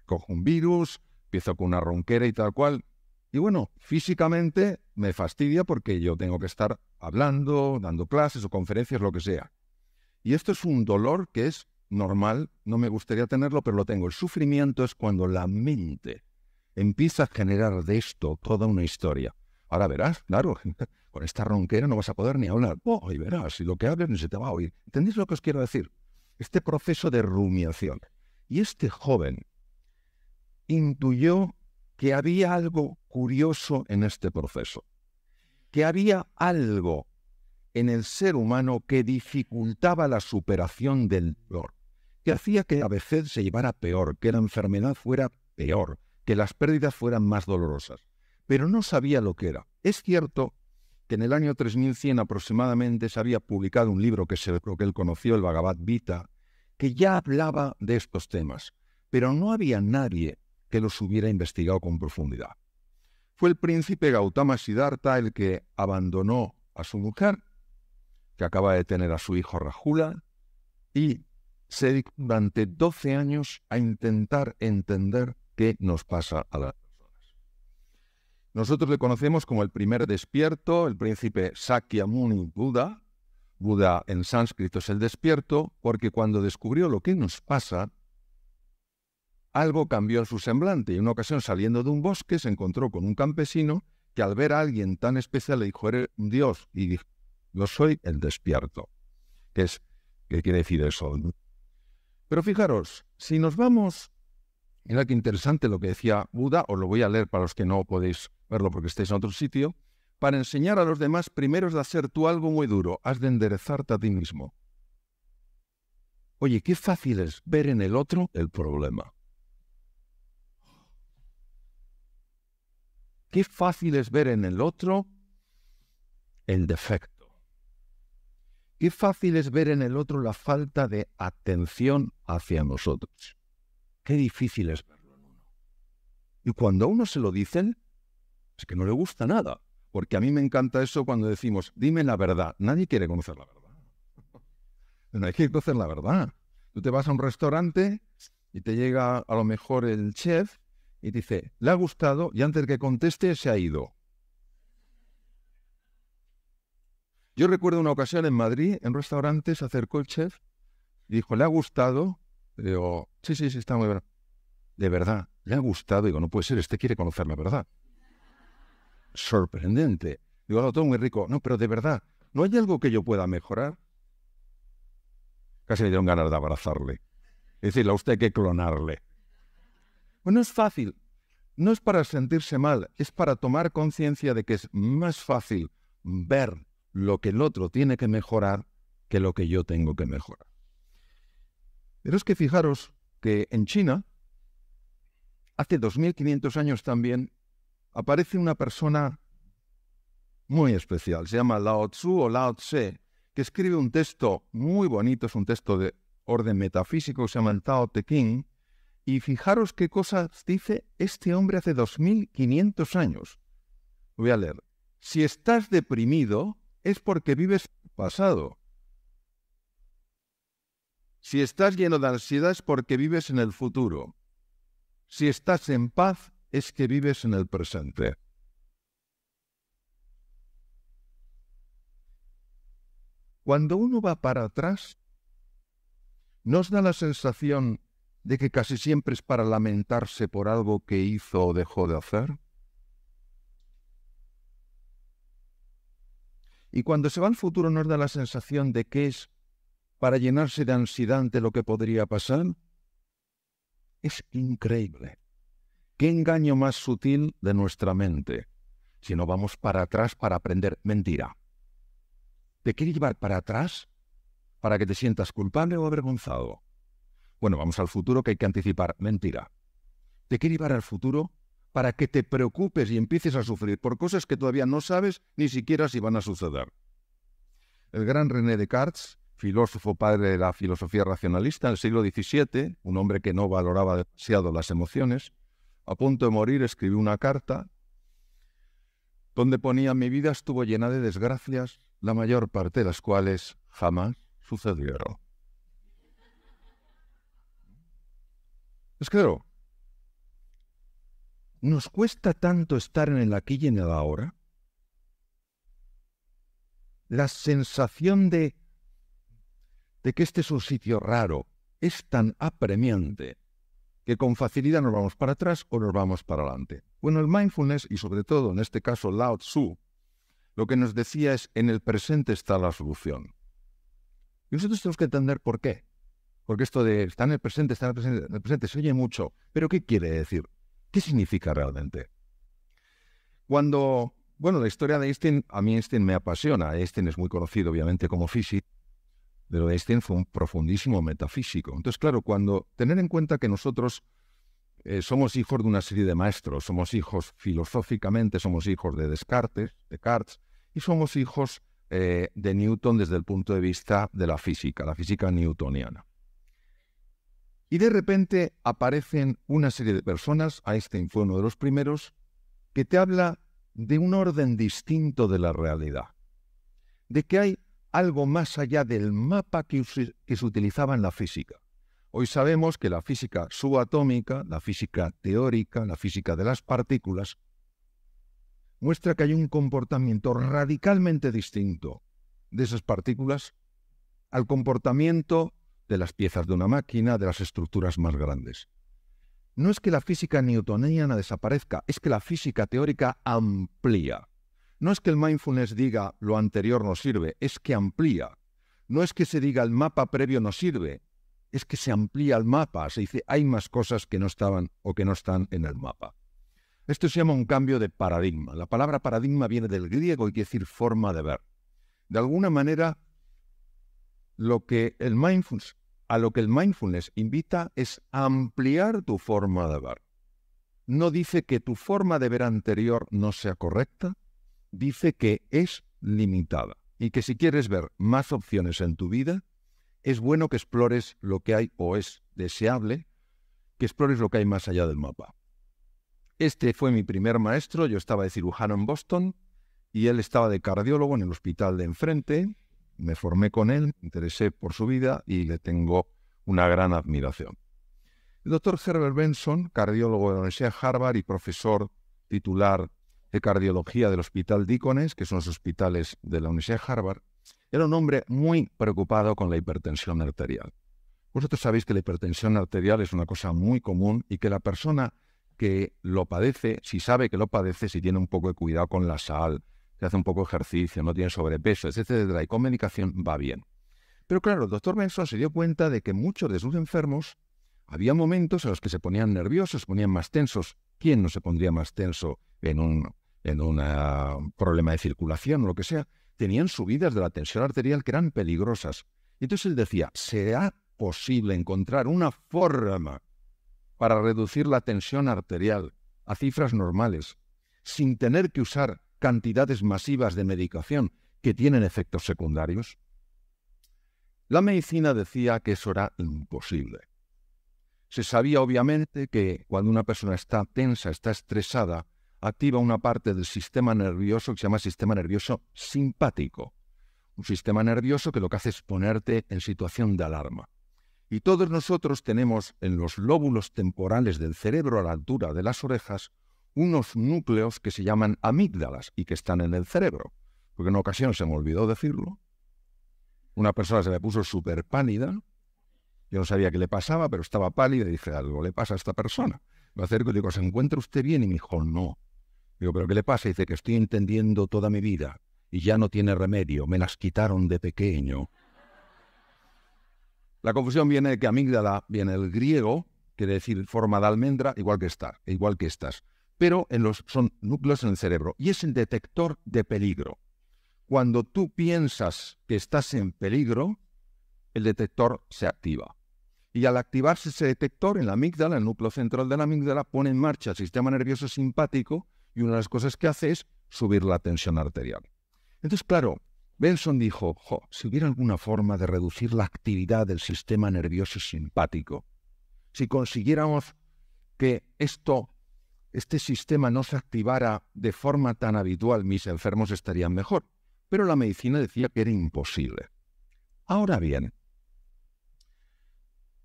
Cojo un virus, empiezo con una ronquera y tal cual. Y bueno, físicamente me fastidia porque yo tengo que estar hablando, dando clases o conferencias, lo que sea. Y esto es un dolor que es normal, no me gustaría tenerlo, pero lo tengo. El sufrimiento es cuando la mente empieza a generar de esto toda una historia. Ahora verás, claro, con esta ronquera no vas a poder ni hablar. Oh, y verás, y lo que hables ni se te va a oír. ¿Entendéis lo que os quiero decir? Este proceso de rumiación. Y este joven intuyó que había algo curioso en este proceso, que había algo en el ser humano que dificultaba la superación del dolor, que hacía que la veces se llevara peor, que la enfermedad fuera peor, que las pérdidas fueran más dolorosas. Pero no sabía lo que era. Es cierto que en el año 3100 aproximadamente se había publicado un libro que, se, que él conoció, el Bhagavad Vita, que ya hablaba de estos temas, pero no había nadie que los hubiera investigado con profundidad. Fue el príncipe Gautama Siddhartha el que abandonó a su mujer que acaba de tener a su hijo Rajula, y se dedicó durante 12 años a intentar entender qué nos pasa a las personas. Nosotros le conocemos como el primer despierto, el príncipe Sakyamuni Buda. Buda en sánscrito es el despierto, porque cuando descubrió lo que nos pasa, algo cambió en su semblante y en una ocasión saliendo de un bosque se encontró con un campesino que al ver a alguien tan especial le dijo, eres un dios, y dijo, yo soy el despierto. ¿Qué, qué quiere decir eso? Pero fijaros, si nos vamos, mira que interesante lo que decía Buda, os lo voy a leer para los que no podéis verlo porque estáis en otro sitio. Para enseñar a los demás, primero es de hacer tú algo muy duro, has de enderezarte a ti mismo. Oye, qué fácil es ver en el otro el problema. Qué fácil es ver en el otro el defecto. Qué fácil es ver en el otro la falta de atención hacia nosotros. Qué difícil es verlo en uno. Y cuando a uno se lo dicen, es que no le gusta nada. Porque a mí me encanta eso cuando decimos, dime la verdad. Nadie quiere conocer la verdad. No hay que conocer la verdad. Tú te vas a un restaurante y te llega a lo mejor el chef y te dice, le ha gustado y antes que conteste se ha ido. Yo recuerdo una ocasión en Madrid, en restaurantes, acercó el chef y dijo, ¿le ha gustado? Le digo, sí, sí, sí, está muy bueno. De verdad, le ha gustado. Digo, no puede ser, este quiere conocer la verdad. Sorprendente. Digo, no, todo muy rico. No, pero de verdad, ¿no hay algo que yo pueda mejorar? Casi le dieron ganas de abrazarle. Decirle a usted hay que clonarle. Bueno, es fácil. No es para sentirse mal, es para tomar conciencia de que es más fácil ver lo que el otro tiene que mejorar que lo que yo tengo que mejorar. Pero es que fijaros que en China, hace 2500 años también, aparece una persona muy especial. Se llama Lao Tzu o Lao Tse, que escribe un texto muy bonito, es un texto de orden metafísico, se llama el Tao Te Ching. Y fijaros qué cosas dice este hombre hace 2500 años. Voy a leer. Si estás deprimido, es porque vives en pasado. Si estás lleno de ansiedad es porque vives en el futuro. Si estás en paz es que vives en el presente. Cuando uno va para atrás, nos da la sensación de que casi siempre es para lamentarse por algo que hizo o dejó de hacer? Y cuando se va al futuro nos da la sensación de que es para llenarse de ansiedad ante lo que podría pasar. Es increíble. ¿Qué engaño más sutil de nuestra mente? Si no vamos para atrás para aprender mentira. ¿Te quiere llevar para atrás para que te sientas culpable o avergonzado? Bueno, vamos al futuro que hay que anticipar. Mentira. Te quiere llevar al futuro para que te preocupes y empieces a sufrir por cosas que todavía no sabes ni siquiera si van a suceder. El gran René Descartes, filósofo padre de la filosofía racionalista del siglo XVII, un hombre que no valoraba demasiado las emociones, a punto de morir escribió una carta donde ponía mi vida estuvo llena de desgracias, la mayor parte de las cuales jamás sucedieron. Es claro, nos cuesta tanto estar en el aquí y en el ahora? La sensación de, de que este es un sitio raro es tan apremiante que con facilidad nos vamos para atrás o nos vamos para adelante. Bueno, el mindfulness y sobre todo en este caso Lao Tzu, lo que nos decía es en el presente está la solución. Y nosotros tenemos que entender por qué. Porque esto de estar en el presente, estar en el presente, en el presente se oye mucho, pero ¿qué quiere decir? ¿Qué significa realmente? Cuando, bueno, la historia de Einstein, a mí Einstein me apasiona. Einstein es muy conocido, obviamente, como físico, pero Einstein fue un profundísimo metafísico. Entonces, claro, cuando tener en cuenta que nosotros eh, somos hijos de una serie de maestros, somos hijos filosóficamente, somos hijos de Descartes, de Descartes, y somos hijos eh, de Newton desde el punto de vista de la física, la física newtoniana. Y de repente aparecen una serie de personas, Einstein fue uno de los primeros, que te habla de un orden distinto de la realidad, de que hay algo más allá del mapa que, se, que se utilizaba en la física. Hoy sabemos que la física subatómica, la física teórica, la física de las partículas, muestra que hay un comportamiento radicalmente distinto de esas partículas al comportamiento de las piezas de una máquina, de las estructuras más grandes. No es que la física newtoniana desaparezca, es que la física teórica amplía. No es que el mindfulness diga lo anterior no sirve, es que amplía. No es que se diga el mapa previo no sirve, es que se amplía el mapa, se dice hay más cosas que no estaban o que no están en el mapa. Esto se llama un cambio de paradigma. La palabra paradigma viene del griego y quiere decir forma de ver. De alguna manera, lo que el mindfulness, a lo que el mindfulness invita es ampliar tu forma de ver. No dice que tu forma de ver anterior no sea correcta, dice que es limitada y que si quieres ver más opciones en tu vida, es bueno que explores lo que hay o es deseable que explores lo que hay más allá del mapa. Este fue mi primer maestro, yo estaba de cirujano en Boston y él estaba de cardiólogo en el hospital de enfrente me formé con él, me interesé por su vida y le tengo una gran admiración. El doctor Herbert Benson, cardiólogo de la Universidad Harvard y profesor titular de cardiología del Hospital Dícones, que son los hospitales de la Universidad de Harvard, era un hombre muy preocupado con la hipertensión arterial. Vosotros sabéis que la hipertensión arterial es una cosa muy común y que la persona que lo padece, si sabe que lo padece, si tiene un poco de cuidado con la sal, hace un poco ejercicio, no tiene sobrepeso, etcétera, y con medicación va bien. Pero claro, el doctor Benson se dio cuenta de que muchos de sus enfermos había momentos en los que se ponían nerviosos, se ponían más tensos. ¿Quién no se pondría más tenso en un en un ah, problema de circulación o lo que sea? Tenían subidas de la tensión arterial que eran peligrosas. entonces él decía, ¿será posible encontrar una forma para reducir la tensión arterial a cifras normales sin tener que usar cantidades masivas de medicación que tienen efectos secundarios? La medicina decía que eso era imposible. Se sabía obviamente que cuando una persona está tensa, está estresada, activa una parte del sistema nervioso que se llama sistema nervioso simpático. Un sistema nervioso que lo que hace es ponerte en situación de alarma. Y todos nosotros tenemos en los lóbulos temporales del cerebro a la altura de las orejas unos núcleos que se llaman amígdalas y que están en el cerebro. Porque en ocasión se me olvidó decirlo. Una persona se le puso súper pálida. Yo no sabía qué le pasaba, pero estaba pálida y dije, algo le pasa a esta persona. Me acerco y digo, ¿se encuentra usted bien? Y me dijo, no. Digo, ¿pero qué le pasa? Y dice que estoy entendiendo toda mi vida y ya no tiene remedio, me las quitaron de pequeño. La confusión viene de que amígdala viene del griego, quiere decir forma de almendra, igual que está, igual que estas pero en los, son núcleos en el cerebro y es el detector de peligro. Cuando tú piensas que estás en peligro, el detector se activa. Y al activarse ese detector en la amígdala, el núcleo central de la amígdala, pone en marcha el sistema nervioso simpático y una de las cosas que hace es subir la tensión arterial. Entonces, claro, Benson dijo, si hubiera alguna forma de reducir la actividad del sistema nervioso simpático, si consiguiéramos que esto este sistema no se activara de forma tan habitual, mis enfermos estarían mejor. Pero la medicina decía que era imposible. Ahora bien,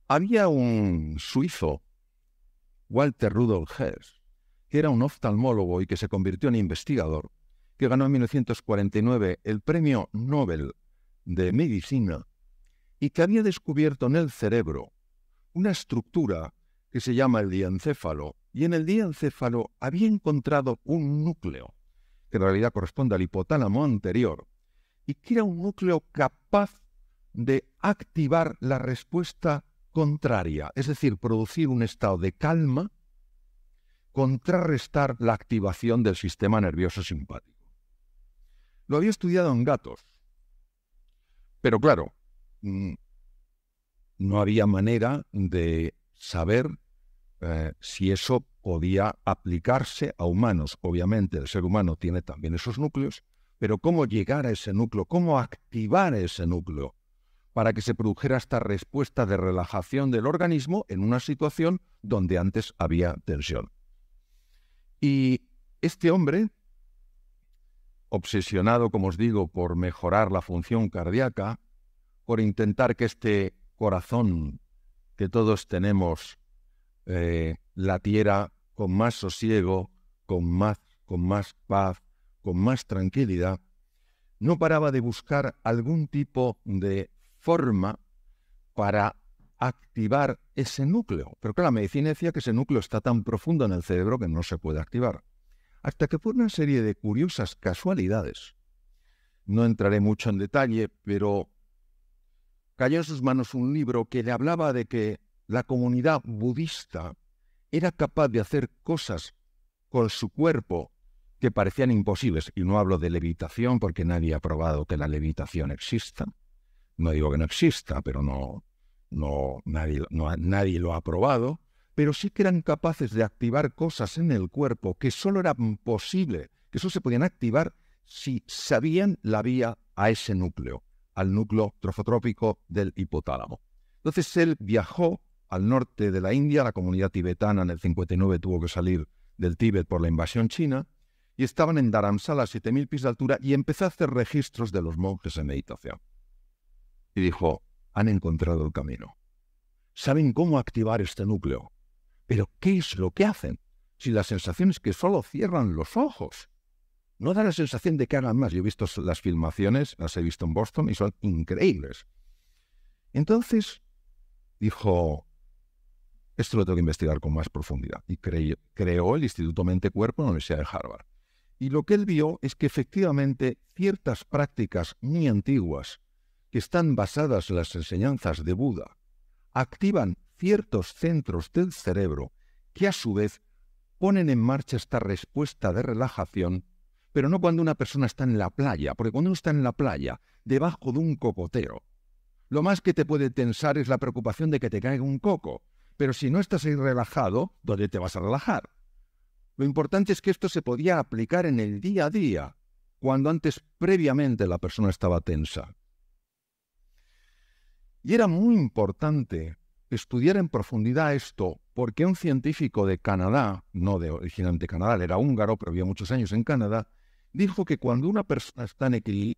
había un suizo, Walter Rudolf Hess, que era un oftalmólogo y que se convirtió en investigador, que ganó en 1949 el Premio Nobel de Medicina y que había descubierto en el cerebro una estructura que se llama el diencéfalo, y en el día diencéfalo había encontrado un núcleo, que en realidad corresponde al hipotálamo anterior, y que era un núcleo capaz de activar la respuesta contraria, es decir, producir un estado de calma, contrarrestar la activación del sistema nervioso simpático. Lo había estudiado en gatos, pero claro, mm, no había manera de saber eh, si eso podía aplicarse a humanos. Obviamente el ser humano tiene también esos núcleos, pero cómo llegar a ese núcleo, cómo activar ese núcleo para que se produjera esta respuesta de relajación del organismo en una situación donde antes había tensión. Y este hombre, obsesionado, como os digo, por mejorar la función cardíaca, por intentar que este corazón que todos tenemos eh, la tierra con más sosiego, con más, con más paz, con más tranquilidad, no paraba de buscar algún tipo de forma para activar ese núcleo. Pero claro, la medicina decía que ese núcleo está tan profundo en el cerebro que no se puede activar. Hasta que por una serie de curiosas casualidades, no entraré mucho en detalle, pero cayó en sus manos un libro que le hablaba de que la comunidad budista era capaz de hacer cosas con su cuerpo que parecían imposibles. Y no hablo de levitación porque nadie ha probado que la levitación exista. No digo que no exista, pero no, no, nadie, nadie lo ha probado. Pero sí que eran capaces de activar cosas en el cuerpo que solo eran posible, que solo se podían activar si sabían la vía a ese núcleo, al núcleo trofotrópico del hipotálamo. Entonces él viajó al norte de la India, la comunidad tibetana en el 59 tuvo que salir del Tíbet por la invasión china, y estaban en Dharamsala a 7.000 pies de altura y empezó a hacer registros de los monjes en meditación. Y dijo, han encontrado el camino. Saben cómo activar este núcleo. Pero ¿qué es lo que hacen? Si la sensación es que solo cierran los ojos. No da la sensación de que hagan más. Yo he visto las filmaciones, las he visto en Boston y son increíbles. Entonces, dijo, esto lo tengo que investigar con más profundidad. Y creó el Instituto Mente Cuerpo en la Universidad de Harvard. Y lo que él vio es que efectivamente ciertas prácticas muy antiguas, que están basadas en las enseñanzas de Buda, activan ciertos centros del cerebro que a su vez ponen en marcha esta respuesta de relajación, pero no cuando una persona está en la playa, porque cuando uno está en la playa, debajo de un cocotero, lo más que te puede tensar es la preocupación de que te caiga un coco, pero si no estás ahí relajado, ¿dónde te vas a relajar? Lo importante es que esto se podía aplicar en el día a día, cuando antes previamente la persona estaba tensa. Y era muy importante estudiar en profundidad esto, porque un científico de Canadá, no de originalmente Canadá, era húngaro, pero había muchos años en Canadá, dijo que cuando una persona está en equilibrio,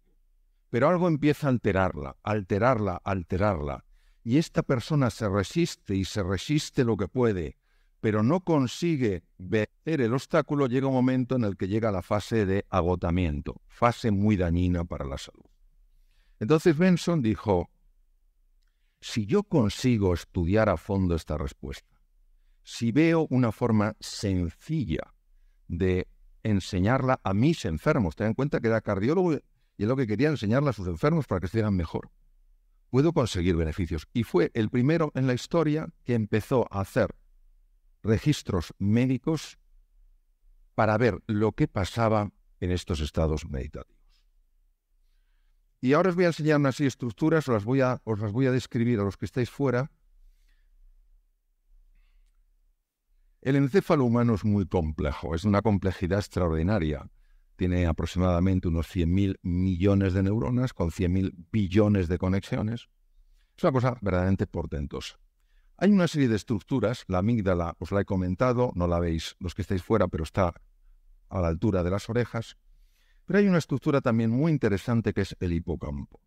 pero algo empieza a alterarla, alterarla, alterarla, y esta persona se resiste y se resiste lo que puede, pero no consigue vencer el obstáculo, llega un momento en el que llega la fase de agotamiento, fase muy dañina para la salud. Entonces Benson dijo, si yo consigo estudiar a fondo esta respuesta, si veo una forma sencilla de enseñarla a mis enfermos, ten en cuenta que era cardiólogo y es lo que quería enseñarle a sus enfermos para que estuvieran mejor puedo conseguir beneficios. Y fue el primero en la historia que empezó a hacer registros médicos para ver lo que pasaba en estos estados meditativos. Y ahora os voy a enseñar unas estructuras, os las voy a, os las voy a describir a los que estáis fuera. El encéfalo humano es muy complejo, es una complejidad extraordinaria tiene aproximadamente unos 100.000 millones de neuronas con 100.000 billones de conexiones. Es una cosa verdaderamente portentosa. Hay una serie de estructuras, la amígdala os la he comentado, no la veis los que estáis fuera, pero está a la altura de las orejas. Pero hay una estructura también muy interesante que es el hipocampo.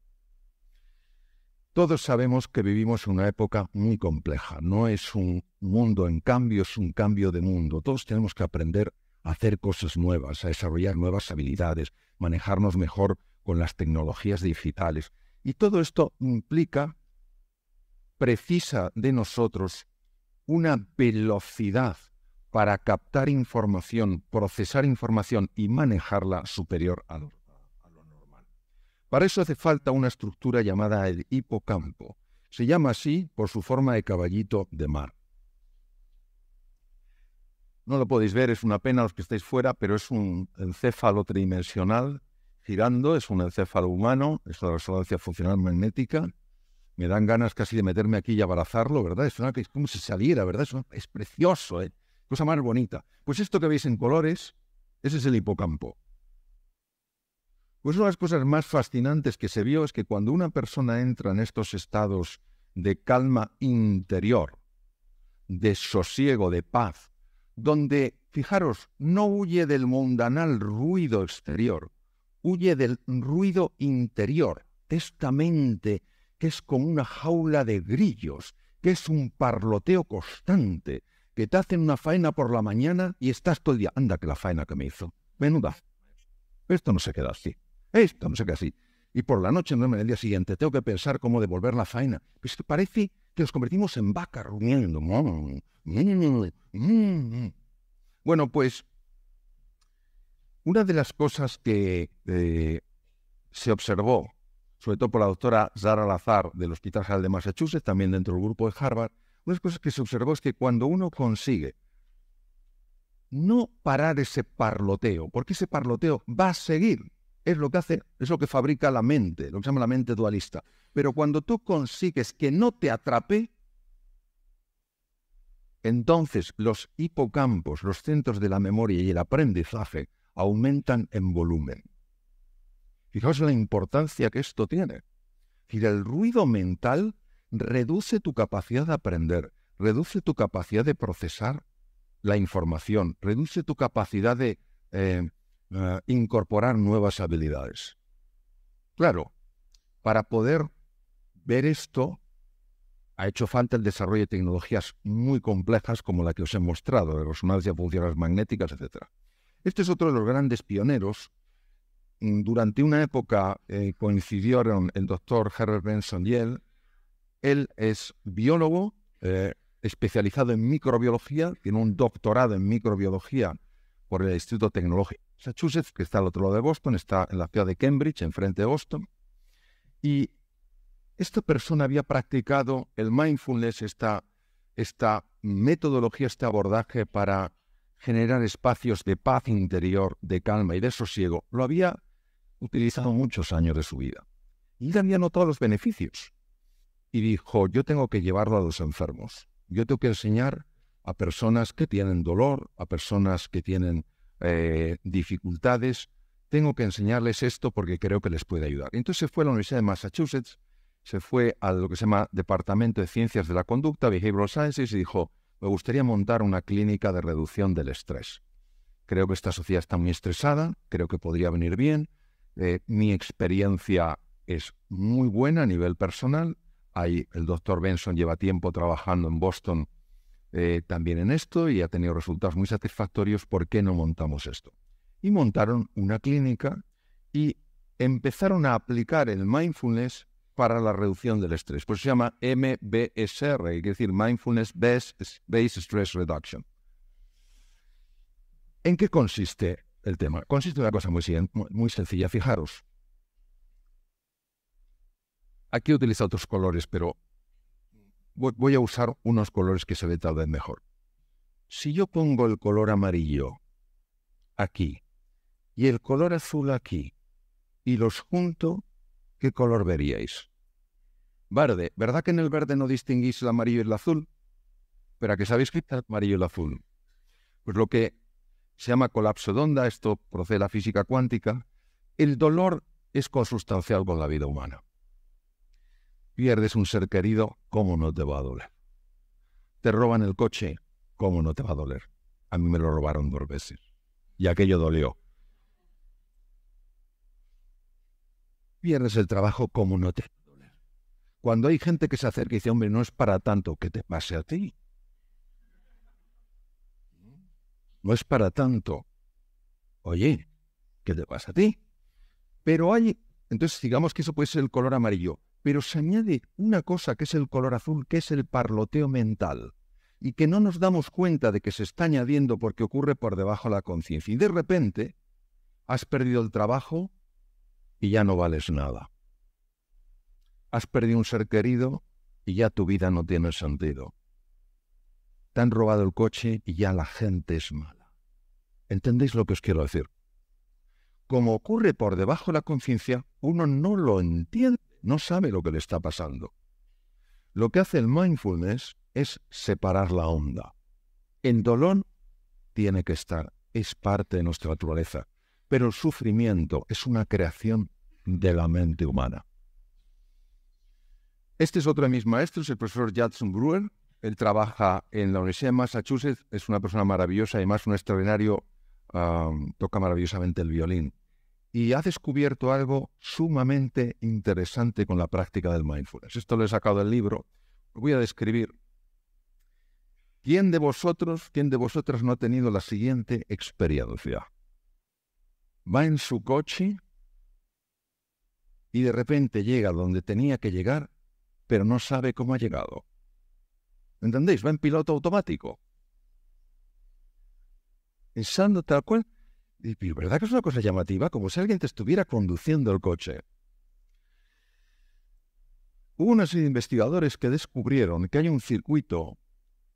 Todos sabemos que vivimos en una época muy compleja. No es un mundo en cambio, es un cambio de mundo. Todos tenemos que aprender hacer cosas nuevas, a desarrollar nuevas habilidades, manejarnos mejor con las tecnologías digitales. Y todo esto implica, precisa de nosotros una velocidad para captar información, procesar información y manejarla superior a lo normal. Para eso hace falta una estructura llamada el hipocampo. Se llama así por su forma de caballito de mar. No lo podéis ver, es una pena los que estáis fuera, pero es un encéfalo tridimensional girando, es un encéfalo humano, es la resonancia funcional magnética. Me dan ganas casi de meterme aquí y abrazarlo, ¿verdad? Es, una, es como si saliera, ¿verdad? Es, es precioso, ¿eh? cosa más bonita. Pues esto que veis en colores, ese es el hipocampo. Pues una de las cosas más fascinantes que se vio es que cuando una persona entra en estos estados de calma interior, de sosiego, de paz, donde, fijaros, no huye del mundanal ruido exterior, huye del ruido interior, esta mente que es como una jaula de grillos, que es un parloteo constante, que te hacen una faena por la mañana y estás todo el día, anda que la faena que me hizo, menuda. Esto no se queda así, esto no se queda así. Y por la noche, no, el día siguiente, tengo que pensar cómo devolver la faena. Pues parece que nos convertimos en vaca rumiando. Mm, mm, mm, bueno, pues una de las cosas que eh, se observó, sobre todo por la doctora Zara Lazar del Hospital General de Massachusetts, también dentro del grupo de Harvard, una de las cosas que se observó es que cuando uno consigue no parar ese parloteo, porque ese parloteo va a seguir es lo que hace, es lo que fabrica la mente, lo que se llama la mente dualista. Pero cuando tú consigues que no te atrape, entonces los hipocampos, los centros de la memoria y el aprendizaje aumentan en volumen. Fijaos la importancia que esto tiene. si el ruido mental reduce tu capacidad de aprender, reduce tu capacidad de procesar la información, reduce tu capacidad de eh, Ah, incorporar nuevas habilidades. Claro, para poder ver esto, ha hecho falta el desarrollo de tecnologías muy complejas como la que os he mostrado, de los de funcionales magnéticas, etc. Este es otro de los grandes pioneros. Mm, durante una época eh, coincidieron el doctor Herbert Benson y él. Él es biólogo eh, especializado en microbiología, tiene un doctorado en microbiología por el Instituto Tecnológico Massachusetts, que está al otro lado de Boston, está en la ciudad de Cambridge, enfrente de Boston. Y esta persona había practicado el mindfulness, esta, esta metodología, este abordaje para generar espacios de paz interior, de calma y de sosiego. Lo había utilizado muchos años de su vida. Y le había notado los beneficios. Y dijo, yo tengo que llevarlo a los enfermos. Yo tengo que enseñar a personas que tienen dolor, a personas que tienen eh, dificultades, tengo que enseñarles esto porque creo que les puede ayudar. Entonces se fue a la Universidad de Massachusetts, se fue a lo que se llama Departamento de Ciencias de la Conducta, Behavioral Sciences, y dijo, me gustaría montar una clínica de reducción del estrés. Creo que esta sociedad está muy estresada, creo que podría venir bien. Eh, mi experiencia es muy buena a nivel personal. Ahí el doctor Benson lleva tiempo trabajando en Boston eh, también en esto y ha tenido resultados muy satisfactorios, ¿por qué no montamos esto? Y montaron una clínica y empezaron a aplicar el mindfulness para la reducción del estrés. Pues se llama MBSR, es decir, Mindfulness Based, Stress Reduction. ¿En qué consiste el tema? Consiste en una cosa muy, muy sencilla. Fijaros, aquí utiliza otros colores, pero voy a usar unos colores que se ve tal vez mejor. Si yo pongo el color amarillo aquí y el color azul aquí y los junto, ¿qué color veríais? Verde. ¿Verdad que en el verde no distinguís el amarillo y el azul? Pero a que sabéis que está el amarillo y el azul. Pues lo que se llama colapso de onda, esto procede de la física cuántica, el dolor es consustancial con la vida humana. Pierdes un ser querido, ¿cómo no te va a doler? Te roban el coche, ¿cómo no te va a doler? A mí me lo robaron dos veces y aquello dolió. Pierdes el trabajo, ¿cómo no te va a doler? Cuando hay gente que se acerca y dice, hombre, no es para tanto que te pase a ti. No es para tanto. Oye, ¿qué te pasa a ti? Pero hay, entonces digamos que eso puede ser el color amarillo. Pero se añade una cosa que es el color azul, que es el parloteo mental, y que no nos damos cuenta de que se está añadiendo porque ocurre por debajo de la conciencia. Y de repente has perdido el trabajo y ya no vales nada. Has perdido un ser querido y ya tu vida no tiene sentido. Te han robado el coche y ya la gente es mala. ¿Entendéis lo que os quiero decir? Como ocurre por debajo de la conciencia, uno no lo entiende no sabe lo que le está pasando. Lo que hace el mindfulness es separar la onda. El dolor tiene que estar, es parte de nuestra naturaleza, pero el sufrimiento es una creación de la mente humana. Este es otro de mis maestros, el profesor Judson Brewer. Él trabaja en la Universidad de Massachusetts, es una persona maravillosa, y además un extraordinario, ah, toca maravillosamente el violín y ha descubierto algo sumamente interesante con la práctica del mindfulness. Esto lo he sacado del libro. voy a describir. ¿Quién de vosotros, quién de vosotras no ha tenido la siguiente experiencia? Va en su coche y de repente llega donde tenía que llegar, pero no sabe cómo ha llegado. ¿Entendéis? Va en piloto automático. Pensando tal cual, y verdad que es una cosa llamativa, como si alguien te estuviera conduciendo el coche. Hubo unos investigadores que descubrieron que hay un circuito,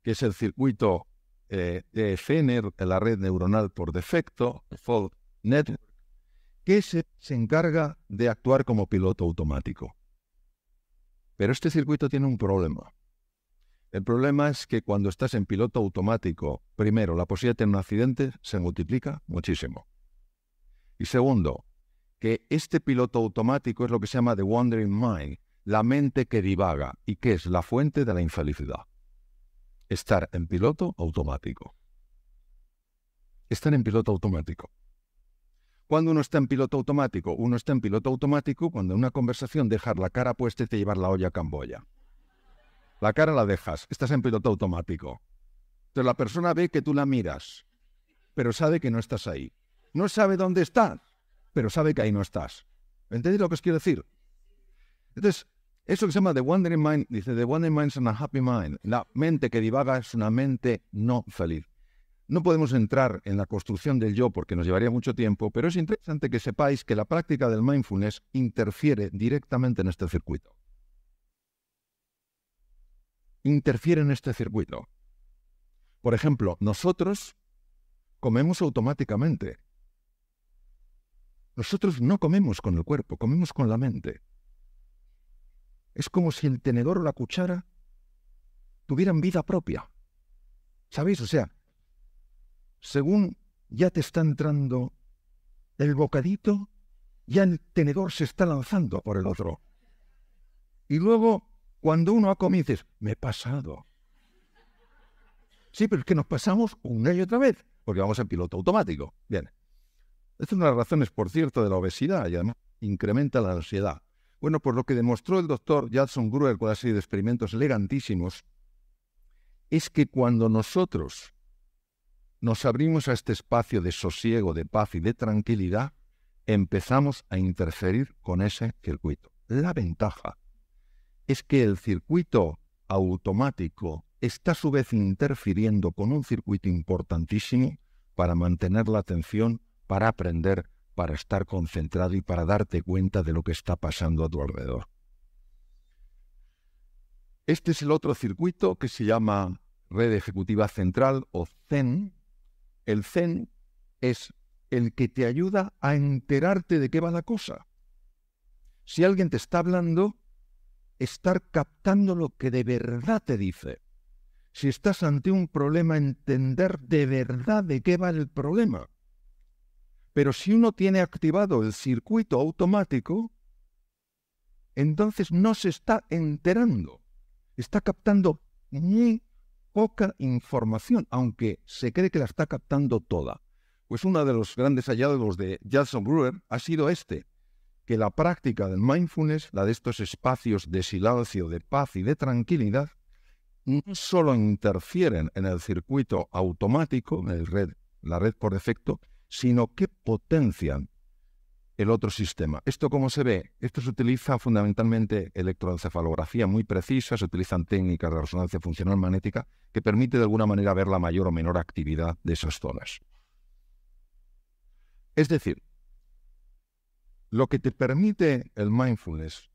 que es el circuito eh, de FNR, la red neuronal por defecto, Fault Network, que se encarga de actuar como piloto automático. Pero este circuito tiene un problema. El problema es que cuando estás en piloto automático, primero, la posibilidad de un accidente se multiplica muchísimo. Y segundo, que este piloto automático es lo que se llama the wandering mind, la mente que divaga y que es la fuente de la infelicidad. Estar en piloto automático. Estar en piloto automático. Cuando uno está en piloto automático, uno está en piloto automático cuando en una conversación dejar la cara puesta y te llevar la olla a Camboya. La cara la dejas, estás en piloto automático. Entonces la persona ve que tú la miras, pero sabe que no estás ahí. No sabe dónde estás, pero sabe que ahí no estás. ¿Entendéis lo que os quiero decir? Entonces, eso que se llama The Wandering Mind, dice The Wandering Mind is a happy mind. La mente que divaga es una mente no feliz. No podemos entrar en la construcción del yo porque nos llevaría mucho tiempo, pero es interesante que sepáis que la práctica del mindfulness interfiere directamente en este circuito interfiere en este circuito. Por ejemplo, nosotros comemos automáticamente. Nosotros no comemos con el cuerpo, comemos con la mente. Es como si el tenedor o la cuchara tuvieran vida propia. ¿Sabéis? O sea, según ya te está entrando el bocadito, ya el tenedor se está lanzando por el otro. Y luego cuando uno ha comido, dices, me he pasado. Sí, pero es que nos pasamos una y otra vez, porque vamos en piloto automático. Bien. Esta es una de las razones, por cierto, de la obesidad y además incrementa la ansiedad. Bueno, por lo que demostró el doctor Jackson Gruel con una serie de experimentos elegantísimos, es que cuando nosotros nos abrimos a este espacio de sosiego, de paz y de tranquilidad, empezamos a interferir con ese circuito. La ventaja es que el circuito automático está a su vez interfiriendo con un circuito importantísimo para mantener la atención, para aprender, para estar concentrado y para darte cuenta de lo que está pasando a tu alrededor. Este es el otro circuito que se llama red ejecutiva central o Zen. El Zen es el que te ayuda a enterarte de qué va la cosa. Si alguien te está hablando, estar captando lo que de verdad te dice. Si estás ante un problema, entender de verdad de qué va el problema. Pero si uno tiene activado el circuito automático, entonces no se está enterando. Está captando muy poca información, aunque se cree que la está captando toda. Pues uno de los grandes hallazgos de Jason Brewer ha sido este, que la práctica del mindfulness, la de estos espacios de silencio, de paz y de tranquilidad, no solo interfieren en el circuito automático, red, la red por defecto, sino que potencian el otro sistema. ¿Esto cómo se ve? Esto se utiliza fundamentalmente electroencefalografía muy precisa, se utilizan técnicas de resonancia funcional magnética que permite de alguna manera ver la mayor o menor actividad de esas zonas. Es decir, lo que te permite el mindfulness,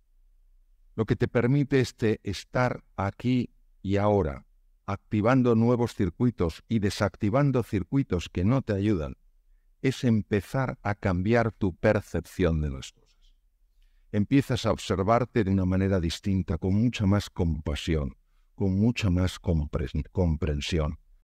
lo que te permite este estar aquí y ahora, activando nuevos circuitos y desactivando circuitos que no te ayudan, es empezar a cambiar tu percepción de las cosas. Empiezas a observarte de una manera distinta, con mucha más compasión, con mucha más comprensión